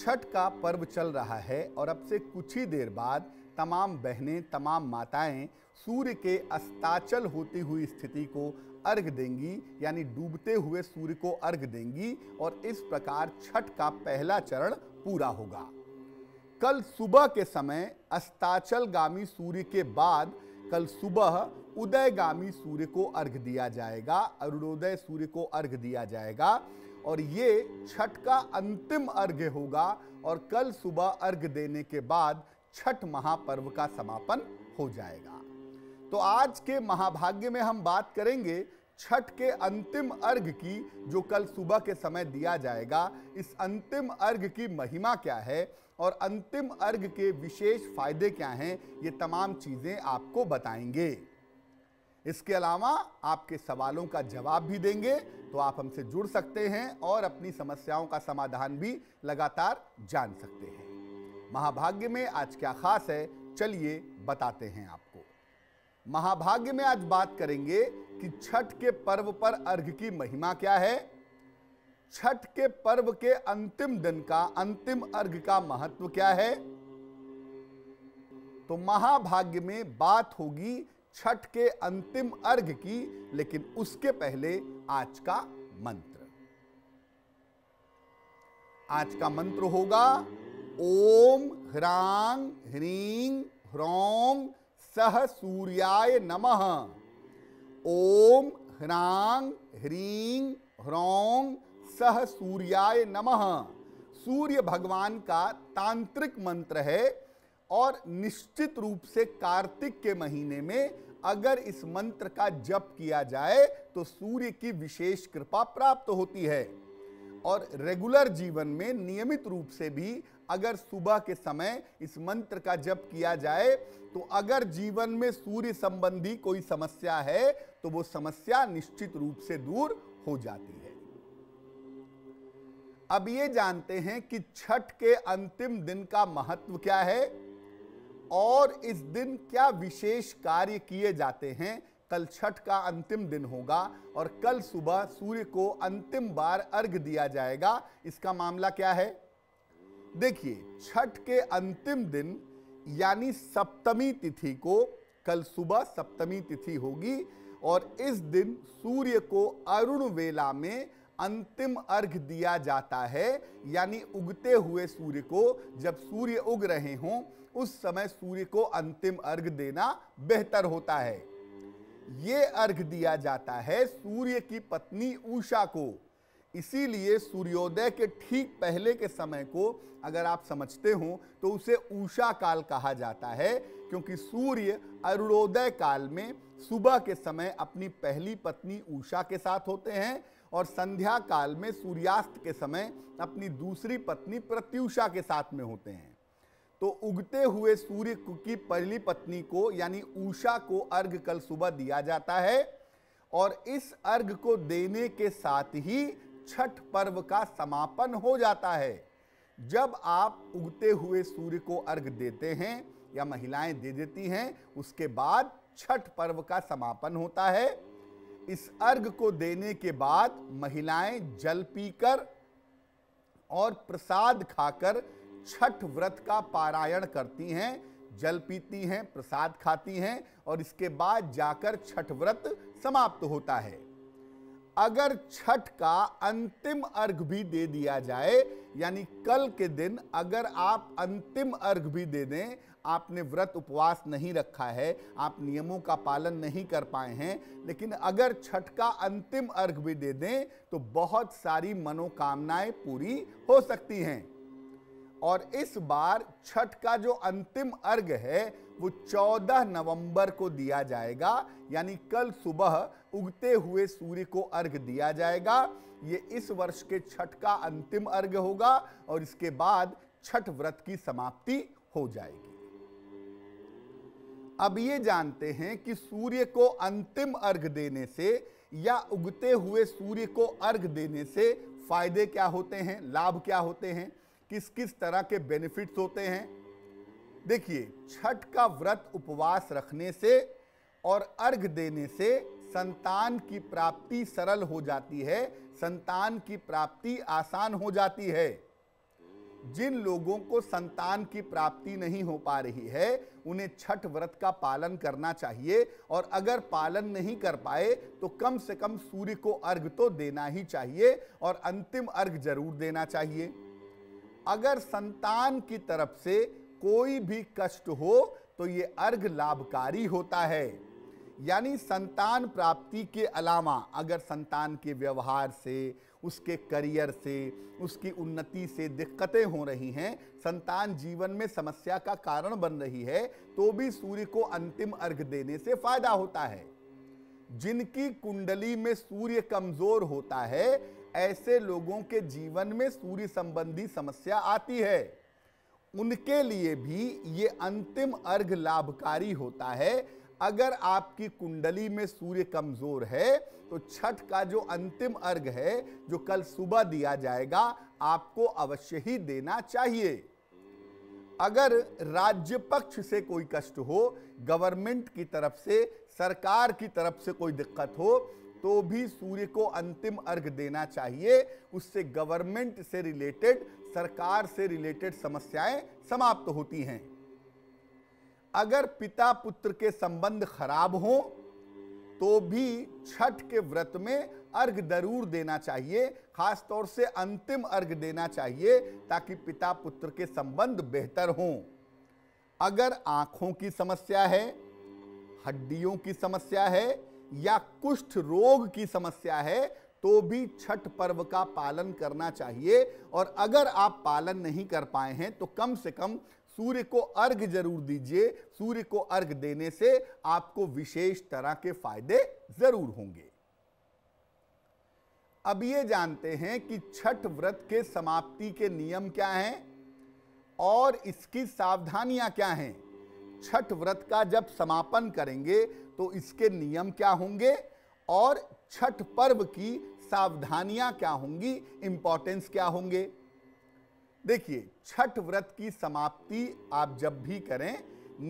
छठ का पर्व चल रहा है और अब से कुछ ही देर बाद तमाम बहनें तमाम माताएं सूर्य के अस्ताचल होती हुई स्थिति को अर्घ देंगी यानी डूबते हुए सूर्य को अर्घ देंगी और इस प्रकार छठ का पहला चरण पूरा होगा कल सुबह के समय अस्ताचलगामी सूर्य के बाद कल सुबह उदयगामी सूर्य को अर्घ दिया जाएगा अरुणोदय सूर्य को अर्घ दिया जाएगा और ये छठ का अंतिम अर्घ्य होगा और कल सुबह अर्घ्य देने के बाद छठ महापर्व का समापन हो जाएगा तो आज के महाभाग्य में हम बात करेंगे छठ के अंतिम अर्घ की जो कल सुबह के समय दिया जाएगा इस अंतिम अर्घ की महिमा क्या है और अंतिम अर्घ के विशेष फायदे क्या हैं ये तमाम चीज़ें आपको बताएंगे इसके अलावा आपके सवालों का जवाब भी देंगे तो आप हमसे जुड़ सकते हैं और अपनी समस्याओं का समाधान भी लगातार जान सकते हैं महाभाग्य में आज क्या खास है चलिए बताते हैं आपको महाभाग्य में आज बात करेंगे कि छठ के पर्व पर अर्घ की महिमा क्या है छठ के पर्व के अंतिम दिन का अंतिम अर्घ का महत्व क्या है तो महाभाग्य में बात होगी छठ के अंतिम अर्घ की लेकिन उसके पहले आज का मंत्र आज का मंत्र होगा ओम ह्रांग ह्रीं ह्रौं सह सूर्याय नमः ओम ह्रांग ह्रीं ह्रौं सह सूर्याय नमः सूर्य भगवान का तांत्रिक मंत्र है और निश्चित रूप से कार्तिक के महीने में अगर इस मंत्र का जप किया जाए तो सूर्य की विशेष कृपा प्राप्त होती है और रेगुलर जीवन में नियमित रूप से भी अगर सुबह के समय इस मंत्र का जप किया जाए तो अगर जीवन में सूर्य संबंधी कोई समस्या है तो वो समस्या निश्चित रूप से दूर हो जाती है अब ये जानते हैं कि छठ के अंतिम दिन का महत्व क्या है और इस दिन क्या विशेष कार्य किए जाते हैं कल छठ का अंतिम दिन होगा और कल सुबह सूर्य को अंतिम बार अर्घ दिया जाएगा इसका मामला क्या है देखिए छठ के अंतिम दिन यानी सप्तमी तिथि को कल सुबह सप्तमी तिथि होगी और इस दिन सूर्य को अरुण वेला में अंतिम अर्घ दिया जाता है यानी उगते हुए सूर्य को जब सूर्य उग रहे हों उस समय सूर्य को अंतिम अर्घ देना बेहतर होता है ये अर्घ दिया जाता है सूर्य की पत्नी उषा को इसीलिए सूर्योदय के ठीक पहले के समय को अगर आप समझते हो तो उसे उषा काल कहा जाता है क्योंकि सूर्य अरुणोदय काल में सुबह के समय अपनी पहली पत्नी उषा के साथ होते हैं और संध्या काल में सूर्यास्त के समय अपनी दूसरी पत्नी प्रत्युषा के साथ में होते हैं तो उगते हुए सूर्य की पहली पत्नी को यानी उषा को अर्घ कल सुबह दिया जाता है और इस अर्घ को देने के साथ ही छठ पर्व का समापन हो जाता है जब आप उगते हुए सूर्य को अर्घ देते हैं या महिलाएं दे देती हैं उसके बाद छठ पर्व का समापन होता है इस अर्घ को देने के बाद महिलाएं जल पीकर और प्रसाद खाकर छठ व्रत का पारायण करती हैं जल पीती हैं प्रसाद खाती हैं और इसके बाद जाकर छठ व्रत समाप्त होता है अगर छठ का अंतिम अर्घ भी दे दिया जाए यानी कल के दिन अगर आप अंतिम अर्घ भी दे दें आपने व्रत उपवास नहीं रखा है आप नियमों का पालन नहीं कर पाए हैं लेकिन अगर छठ का अंतिम अर्घ भी दे दें तो बहुत सारी मनोकामनाएं पूरी हो सकती हैं और इस बार छठ का जो अंतिम अर्घ है वो 14 नवंबर को दिया जाएगा यानी कल सुबह उगते हुए सूर्य को अर्घ दिया जाएगा ये इस वर्ष के छठ का अंतिम अर्घ होगा और इसके बाद छठ व्रत की समाप्ति हो जाएगी अब ये जानते हैं कि सूर्य को अंतिम अर्घ देने से या उगते हुए सूर्य को अर्घ देने से फायदे क्या होते हैं लाभ क्या होते हैं किस किस तरह के बेनिफिट्स होते हैं देखिए छठ का व्रत उपवास रखने से और अर्घ देने से संतान की प्राप्ति सरल हो जाती है संतान की प्राप्ति आसान हो जाती है जिन लोगों को संतान की प्राप्ति नहीं हो पा रही है उन्हें छठ व्रत का पालन करना चाहिए और अगर पालन नहीं कर पाए तो कम से कम सूर्य को अर्घ तो देना ही चाहिए और अंतिम अर्घ जरूर देना चाहिए अगर संतान की तरफ से कोई भी कष्ट हो तो ये अर्घ लाभकारी होता है यानी संतान प्राप्ति के अलावा अगर संतान के व्यवहार से उसके करियर से उसकी उन्नति से दिक्कतें हो रही हैं संतान जीवन में समस्या का कारण बन रही है तो भी सूर्य को अंतिम अर्घ देने से फायदा होता है जिनकी कुंडली में सूर्य कमजोर होता है ऐसे लोगों के जीवन में सूर्य संबंधी समस्या आती है उनके लिए भी ये अंतिम अर्घ लाभकारी होता है अगर आपकी कुंडली में सूर्य कमजोर है तो छठ का जो अंतिम अर्घ है जो कल सुबह दिया जाएगा आपको अवश्य ही देना चाहिए अगर राज्य पक्ष से कोई कष्ट हो गवर्नमेंट की तरफ से सरकार की तरफ से कोई दिक्कत हो तो भी सूर्य को अंतिम अर्घ देना चाहिए उससे गवर्नमेंट से रिलेटेड सरकार से रिलेटेड समस्याएं समाप्त होती हैं अगर पिता पुत्र के संबंध खराब हो तो भी छठ के व्रत में अर्घ जरूर देना चाहिए खास तौर से अंतिम अर्घ देना चाहिए ताकि पिता पुत्र के संबंध बेहतर हों अगर आंखों की समस्या है हड्डियों की समस्या है या कुष्ठ रोग की समस्या है तो भी छठ पर्व का पालन करना चाहिए और अगर आप पालन नहीं कर पाए हैं तो कम से कम सूर्य को अर्घ जरूर दीजिए सूर्य को अर्घ देने से आपको विशेष तरह के फायदे जरूर होंगे अब ये जानते हैं कि छठ व्रत के समाप्ति के नियम क्या हैं और इसकी सावधानियां क्या हैं छठ व्रत का जब समापन करेंगे तो इसके नियम क्या होंगे और छठ पर्व की सावधानियां क्या होंगी इंपॉर्टेंस क्या होंगे देखिए छठ व्रत की समाप्ति आप जब भी करें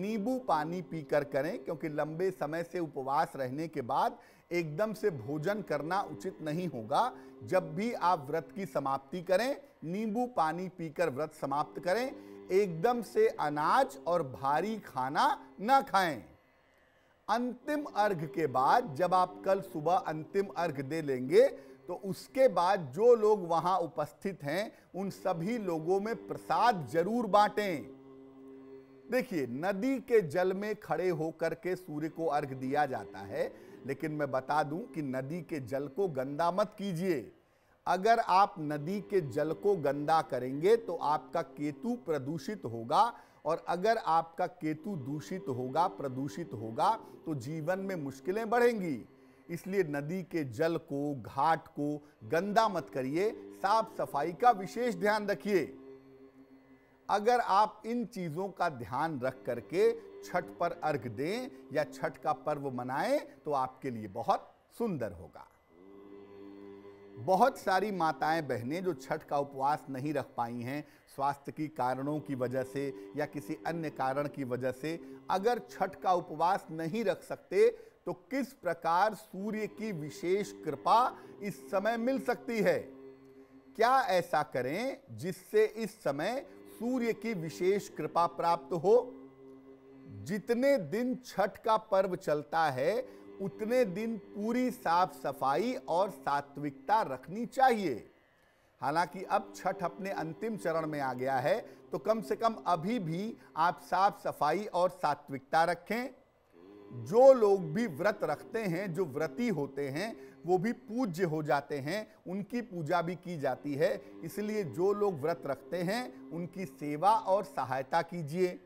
नींबू पानी पीकर करें क्योंकि लंबे समय से उपवास रहने के बाद एकदम से भोजन करना उचित नहीं होगा जब भी आप व्रत की समाप्ति करें नींबू पानी पीकर व्रत समाप्त करें एकदम से अनाज और भारी खाना ना खाएं अंतिम अर्घ के बाद जब आप कल सुबह अंतिम अर्घ दे लेंगे तो उसके बाद जो लोग वहां उपस्थित हैं उन सभी लोगों में प्रसाद जरूर बांटें देखिए नदी के जल में खड़े होकर के सूर्य को अर्घ दिया जाता है लेकिन मैं बता दूं कि नदी के जल को गंदा मत कीजिए अगर आप नदी के जल को गंदा करेंगे तो आपका केतु प्रदूषित होगा और अगर आपका केतु दूषित होगा प्रदूषित होगा तो जीवन में मुश्किलें बढ़ेंगी इसलिए नदी के जल को घाट को गंदा मत करिए साफ सफाई का विशेष ध्यान रखिए अगर आप इन चीज़ों का ध्यान रख करके छठ पर अर्घ दें या छठ का पर्व मनाएं तो आपके लिए बहुत सुंदर होगा बहुत सारी माताएं बहनें जो छठ का उपवास नहीं रख पाई हैं स्वास्थ्य की कारणों की वजह से या किसी अन्य कारण की वजह से अगर छठ का उपवास नहीं रख सकते तो किस प्रकार सूर्य की विशेष कृपा इस समय मिल सकती है क्या ऐसा करें जिससे इस समय सूर्य की विशेष कृपा प्राप्त हो जितने दिन छठ का पर्व चलता है उतने दिन पूरी साफ सफाई और सात्विकता रखनी चाहिए हालांकि अब छठ अपने अंतिम चरण में आ गया है तो कम से कम अभी भी आप साफ सफाई और सात्विकता रखें जो लोग भी व्रत रखते हैं जो व्रती होते हैं वो भी पूज्य हो जाते हैं उनकी पूजा भी की जाती है इसलिए जो लोग व्रत रखते हैं उनकी सेवा और सहायता कीजिए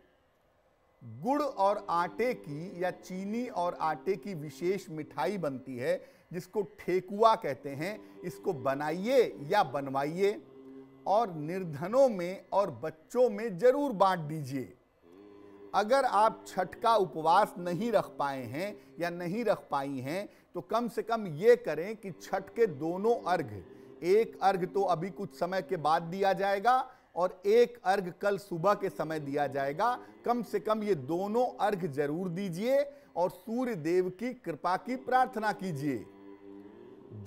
गुड़ और आटे की या चीनी और आटे की विशेष मिठाई बनती है जिसको ठेकुआ कहते हैं इसको बनाइए या बनवाइए और निर्धनों में और बच्चों में जरूर बांट दीजिए अगर आप छठ का उपवास नहीं रख पाए हैं या नहीं रख पाई हैं तो कम से कम ये करें कि छठ के दोनों अर्घ एक अर्घ तो अभी कुछ समय के बाद दिया जाएगा और एक अर्घ कल सुबह के समय दिया जाएगा कम से कम ये दोनों अर्घ जरूर दीजिए और सूर्य देव की कृपा की प्रार्थना कीजिए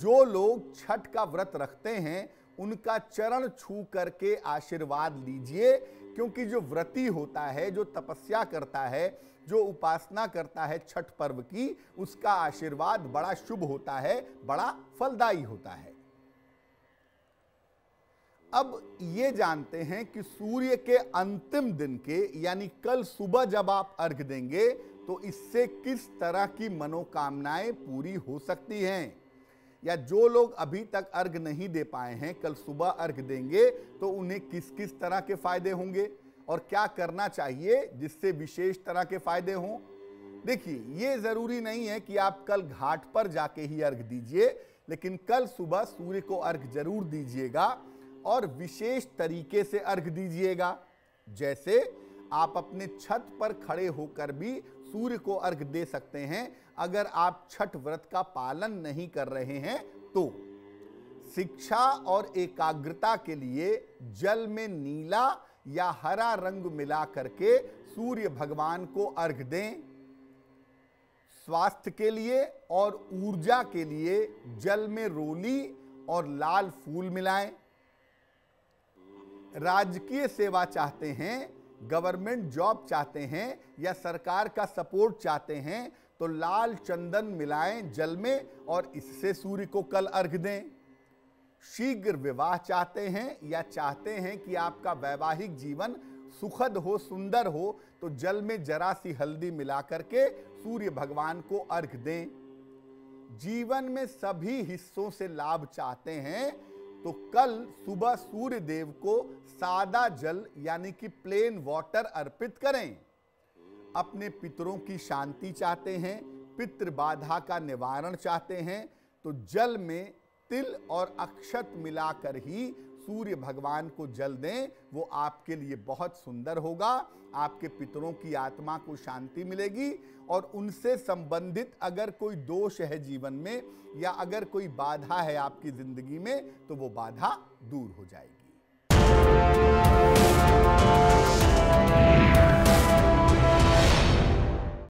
जो लोग छठ का व्रत रखते हैं उनका चरण छू करके आशीर्वाद लीजिए क्योंकि जो व्रती होता है जो तपस्या करता है जो उपासना करता है छठ पर्व की उसका आशीर्वाद बड़ा शुभ होता है बड़ा फलदायी होता है अब ये जानते हैं कि सूर्य के अंतिम दिन के यानी कल सुबह जब आप अर्घ देंगे तो इससे किस तरह की मनोकामनाएं पूरी हो सकती हैं या जो लोग अभी तक अर्घ नहीं दे पाए हैं कल सुबह अर्घ देंगे तो उन्हें किस किस तरह के फायदे होंगे और क्या करना चाहिए जिससे विशेष तरह के फायदे हों देखिए ये ज़रूरी नहीं है कि आप कल घाट पर जाके ही अर्घ दीजिए लेकिन कल सुबह सूर्य को अर्घ जरूर दीजिएगा और विशेष तरीके से अर्घ दीजिएगा जैसे आप अपने छत पर खड़े होकर भी सूर्य को अर्घ दे सकते हैं अगर आप छठ व्रत का पालन नहीं कर रहे हैं तो शिक्षा और एकाग्रता के लिए जल में नीला या हरा रंग मिला करके सूर्य भगवान को अर्घ दें स्वास्थ्य के लिए और ऊर्जा के लिए जल में रोली और लाल फूल मिलाएं राजकीय सेवा चाहते हैं गवर्नमेंट जॉब चाहते हैं या सरकार का सपोर्ट चाहते हैं तो लाल चंदन मिलाएं जल में और इससे सूर्य को कल अर्घ दें शीघ्र विवाह चाहते हैं या चाहते हैं कि आपका वैवाहिक जीवन सुखद हो सुंदर हो तो जल में जरा सी हल्दी मिला करके सूर्य भगवान को अर्घ दें जीवन में सभी हिस्सों से लाभ चाहते हैं तो कल सुबह सूर्य देव को सादा जल यानी कि प्लेन वाटर अर्पित करें अपने पितरों की शांति चाहते हैं पितृ बाधा का निवारण चाहते हैं तो जल में तिल और अक्षत मिलाकर ही सूर्य भगवान को जल दें वो आपके लिए बहुत सुंदर होगा आपके पितरों की आत्मा को शांति मिलेगी और उनसे संबंधित अगर कोई दोष है जीवन में या अगर कोई बाधा है आपकी जिंदगी में तो वो बाधा दूर हो जाएगी